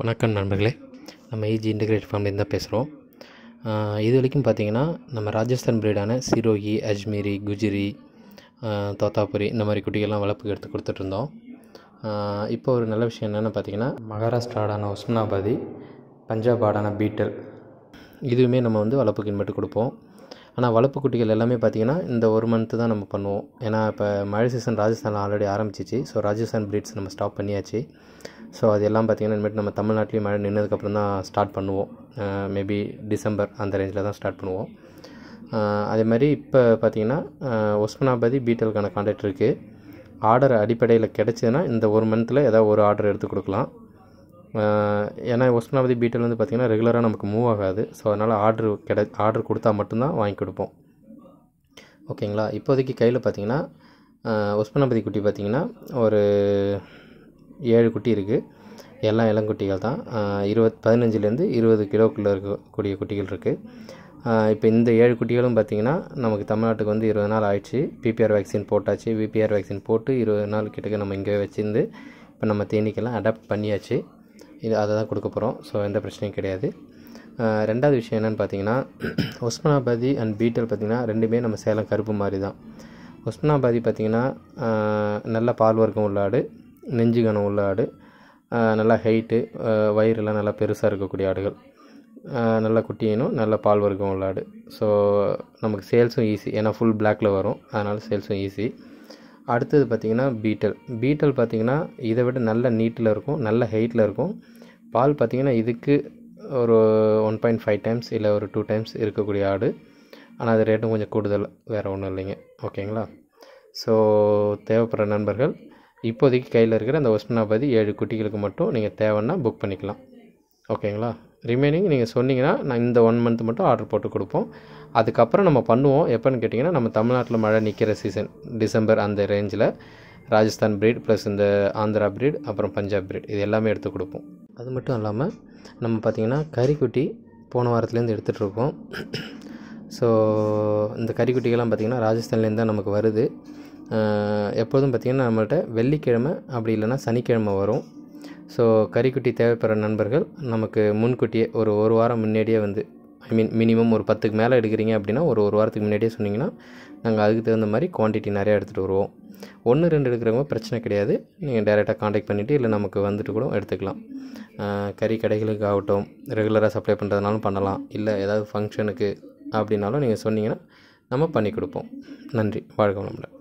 வணக்கம் நண்பர்களே நம்ம ஈஜி இன்டிகிரேட் ஃபார்ம்லேருந்து தான் பேசுகிறோம் இது வரைக்கும் பார்த்திங்கன்னா நம்ம ராஜஸ்தான் பிரீடான சிரோகி அஜ்மீரி குஜிரி தோத்தாபுரி இந்த மாதிரி குட்டிகள்லாம் வளர்ப்புக்கு எடுத்து கொடுத்துட்ருந்தோம் இப்போ ஒரு நல்ல விஷயம் என்னென்னு பார்த்திங்கன்னா மகாராஷ்டிராடான உஸ்மனாபாதி பஞ்சாபாடான பீட்டல் இதுவுமே நம்ம வந்து வளர்ப்புக்கு மட்டும் கொடுப்போம் ஆனால் வளர்ப்பு குட்டிகள் எல்லாமே பார்த்திங்கன்னா இந்த ஒரு மந்த்து தான் நம்ம பண்ணுவோம் ஏன்னா இப்போ மழை சீசன் ராஜஸ்தானில் ஆல்ரெடி ஆரம்பிச்சிச்சு ஸோ ராஜஸ்தான் ப்ரீட்ஸ் நம்ம ஸ்டாப் பண்ணியாச்சு ஸோ அது எல்லாம் பார்த்திங்கன்னா இனிமேட்டு நம்ம தமிழ்நாட்டிலேயும் மழை நின்றதுக்கப்புறம் தான் ஸ்டார்ட் பண்ணுவோம் மேபி டிசம்பர் அந்த ரேஞ்சில் தான் ஸ்டார்ட் பண்ணுவோம் அதே மாதிரி இப்போ பார்த்திங்கன்னா ஒஸ்மனாபதி பீட்டலுக்கான கான்டாக்ட் இருக்குது ஆர்டர் அடிப்படையில் கிடச்சதுன்னா இந்த ஒரு மந்த்தில் ஏதாவது ஒரு ஆர்டர் எடுத்து கொடுக்கலாம் ஏன்னா ஒஸ்மனாபதி பீட்டல் வந்து பார்த்திங்கன்னா ரெகுலராக நமக்கு மூவ் ஆகாது ஸோ அதனால் ஆர்டர் கிட ஆர்டர் கொடுத்தா மட்டும்தான் வாங்கி கொடுப்போம் ஓகேங்களா இப்போதைக்கு கையில் பார்த்திங்கன்னா ஒஸ்மனாபதி குட்டி பார்த்திங்கன்னா ஒரு ஏழு குட்டி இருக்குது எல்லாம் இளங்குட்டிகள் தான் இருபத் பதினஞ்சுலேருந்து இருபது கிலோக்குள்ளே இருக்கக்கூடிய குட்டிகள் இருக்குது இப்போ இந்த ஏழு குட்டிகளும் பார்த்திங்கன்னா நமக்கு தமிழ்நாட்டுக்கு வந்து இருபது நாள் ஆயிடுச்சு பிபிஆர் வேக்சின் போட்டாச்சு விபிஆர் வேக்சின் போட்டு இருபது நாள் கிட்டக்க நம்ம இங்கே வச்சுருந்து இப்போ நம்ம தேனிக்கெல்லாம் அடாப்ட் பண்ணியாச்சு இது அதை தான் கொடுக்க போகிறோம் ஸோ எந்த பிரச்சனையும் கிடையாது ரெண்டாவது விஷயம் என்னென்னு பார்த்தீங்கன்னா ஒஸ்மனாபாதி அண்ட் பீட்டல் பார்த்திங்கன்னா ரெண்டுமே நம்ம சேலம் கருப்பு மாதிரி தான் ஒஸ்மனாபாதி பார்த்திங்கன்னா நல்ல பால் வர்க்கம் உள்ளாடு நெஞ்சு கனம் உள்ள ஆடு நல்லா ஹைட்டு வயிறுலாம் நல்லா பெருசாக இருக்கக்கூடிய ஆடுகள் நல்லா குட்டியினும் நல்ல பால் வர்க்கம் உள்ள ஆடு ஸோ நமக்கு சேல்ஸும் ஈஸி ஏன்னா ஃபுல் பிளாக்கில் வரும் அதனால் சேல்ஸும் ஈஸி அடுத்தது பார்த்திங்கன்னா பீட்டல் பீட்டல் பார்த்திங்கன்னா இதை விட நல்ல நீட்டில் இருக்கும் நல்ல ஹைட்டில் இருக்கும் பால் பார்த்திங்கன்னா இதுக்கு ஒரு ஒன் பாயிண்ட் ஃபைவ் டைம்ஸ் இல்லை ஒரு டூ டைம்ஸ் இருக்கக்கூடிய ஆடு ஆனால் அது ரேட்டும் கொஞ்சம் கூடுதல் வேறு ஒன்றும் இல்லைங்க ஓகேங்களா ஸோ தேவைப்படுற நண்பர்கள் இப்போதைக்கு கையில் இருக்கிற அந்த ஒஸ்மனாபதி ஏழு குட்டிகளுக்கு மட்டும் நீங்கள் தேவைன்னா புக் பண்ணிக்கலாம் ஓகேங்களா ரிமைனிங் நீங்கள் சொன்னீங்கன்னா நான் இந்த ஒன் மந்த் மட்டும் ஆர்டர் போட்டு கொடுப்போம் அதுக்கப்புறம் நம்ம பண்ணுவோம் எப்போன்னு கேட்டிங்கன்னா நம்ம தமிழ்நாட்டில் மழை நிற்கிற சீசன் டிசம்பர் அந்த ரேஞ்சில் ராஜஸ்தான் ப்ரீட் ப்ளஸ் இந்த ஆந்திரா ப்ரீட் அப்புறம் பஞ்சாப் ப்ரீட் இது எல்லாமே எடுத்து கொடுப்போம் அது மட்டும் இல்லாமல் நம்ம பார்த்திங்கன்னா கறிக்குட்டி போன வாரத்துலேருந்து எடுத்துகிட்ருக்கோம் ஸோ இந்த கறிக்குட்டிகள்லாம் பார்த்திங்கன்னா ராஜஸ்தான்லேருந்து தான் நமக்கு வருது எப்போதும் பார்த்திங்கன்னா நம்மள்கிட்ட வெள்ளிக்கிழமை அப்படி இல்லைன்னா சனிக்கிழமை வரும் ஸோ கறிக்குட்டி தேவைப்படுற நண்பர்கள் நமக்கு முன்கூட்டியே ஒரு ஒரு வாரம் முன்னாடியே வந்து ஐ மீன் மினிமம் ஒரு பத்துக்கு மேலே எடுக்கிறீங்க அப்படின்னா ஒரு ஒரு வாரத்துக்கு முன்னாடியே சொன்னிங்கன்னா நாங்கள் அதுக்கு தகுந்த மாதிரி குவான்டிட்டி நிறையா எடுத்துகிட்டு வருவோம் ஒன்று ரெண்டு எடுக்கிறவங்க பிரச்சனை கிடையாது நீங்கள் டேரெக்டாக காண்டாக்ட் பண்ணிவிட்டு இல்லை நமக்கு வந்துட்டு கூட எடுத்துக்கலாம் கறி கடைகளுக்கு ஆகட்டும் ரெகுலராக சப்ளை பண்ணுறதுனாலும் பண்ணலாம் இல்லை ஏதாவது ஃபங்க்ஷனுக்கு அப்படின்னாலும் நீங்கள் சொன்னீங்கன்னா நம்ம பண்ணி கொடுப்போம் நன்றி வாழ்க வளமுடன்